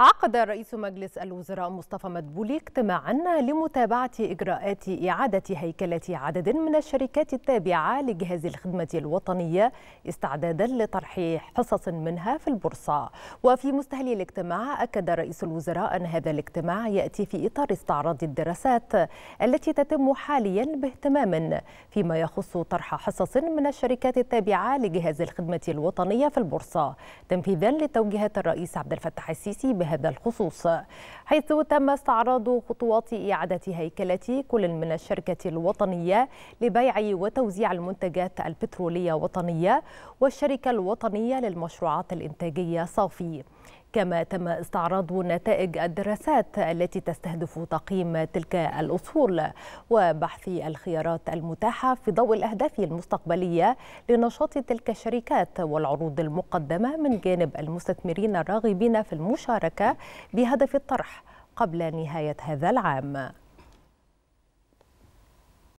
عقد رئيس مجلس الوزراء مصطفى مدبولي اجتماعا لمتابعة إجراءات إعادة هيكلة عدد من الشركات التابعة لجهاز الخدمة الوطنية استعدادا لطرح حصص منها في البورصة وفي مستهل الاجتماع أكد رئيس الوزراء أن هذا الاجتماع يأتي في إطار استعراض الدراسات التي تتم حاليا باهتمام فيما يخص طرح حصص من الشركات التابعة لجهاز الخدمة الوطنية في البورصة تنفيذا لتوجيهات الرئيس عبد الفتاح السيسي به بهذا الخصوص حيث تم استعراض خطوات إعادة هيكلة كل من الشركة الوطنية لبيع وتوزيع المنتجات البترولية الوطنية والشركة الوطنية للمشروعات الإنتاجية صافي كما تم استعراض نتائج الدراسات التي تستهدف تقييم تلك الأصول وبحث الخيارات المتاحة في ضوء الأهداف المستقبلية لنشاط تلك الشركات والعروض المقدمة من جانب المستثمرين الراغبين في المشاركة بهدف الطرح قبل نهاية هذا العام